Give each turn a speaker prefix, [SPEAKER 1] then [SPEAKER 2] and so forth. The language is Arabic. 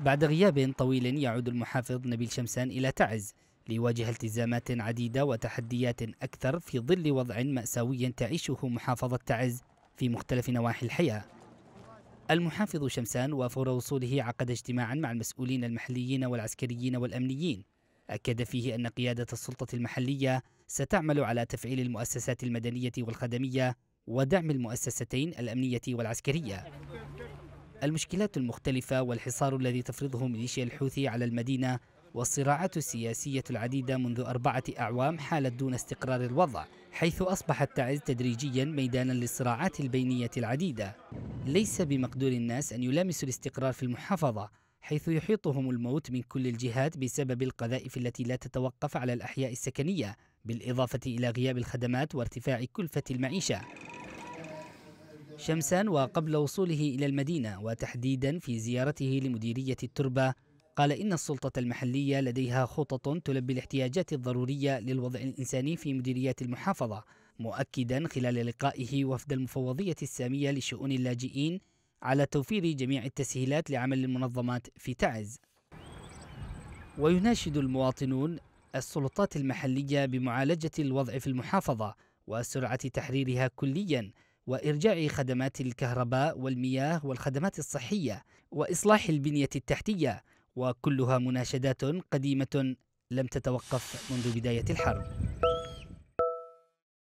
[SPEAKER 1] بعد غياب طويل يعود المحافظ نبيل شمسان إلى تعز ليواجه التزامات عديدة وتحديات أكثر في ظل وضع مأساوي تعيشه محافظة تعز في مختلف نواحي الحياة المحافظ شمسان وفور وصوله عقد اجتماعا مع المسؤولين المحليين والعسكريين والأمنيين أكد فيه أن قيادة السلطة المحلية ستعمل على تفعيل المؤسسات المدنية والخدمية ودعم المؤسستين الأمنية والعسكرية المشكلات المختلفة والحصار الذي تفرضه ميليشيا الحوثي على المدينة والصراعات السياسية العديدة منذ أربعة أعوام حالت دون استقرار الوضع حيث أصبحت تعز تدريجيا ميدانا للصراعات البينية العديدة ليس بمقدور الناس أن يلامسوا الاستقرار في المحافظة حيث يحيطهم الموت من كل الجهات بسبب القذائف التي لا تتوقف على الأحياء السكنية بالإضافة إلى غياب الخدمات وارتفاع كلفة المعيشة شمسا وقبل وصوله إلى المدينة وتحديدا في زيارته لمديرية التربة قال إن السلطة المحلية لديها خطط تلبي الاحتياجات الضرورية للوضع الإنساني في مديريات المحافظة مؤكدا خلال لقائه وفد المفوضية السامية لشؤون اللاجئين على توفير جميع التسهيلات لعمل المنظمات في تعز ويناشد المواطنون السلطات المحلية بمعالجة الوضع في المحافظة وسرعة تحريرها كلياً وإرجاع خدمات الكهرباء والمياه والخدمات الصحية وإصلاح البنية التحتية وكلها مناشدات قديمة لم تتوقف منذ بداية الحرب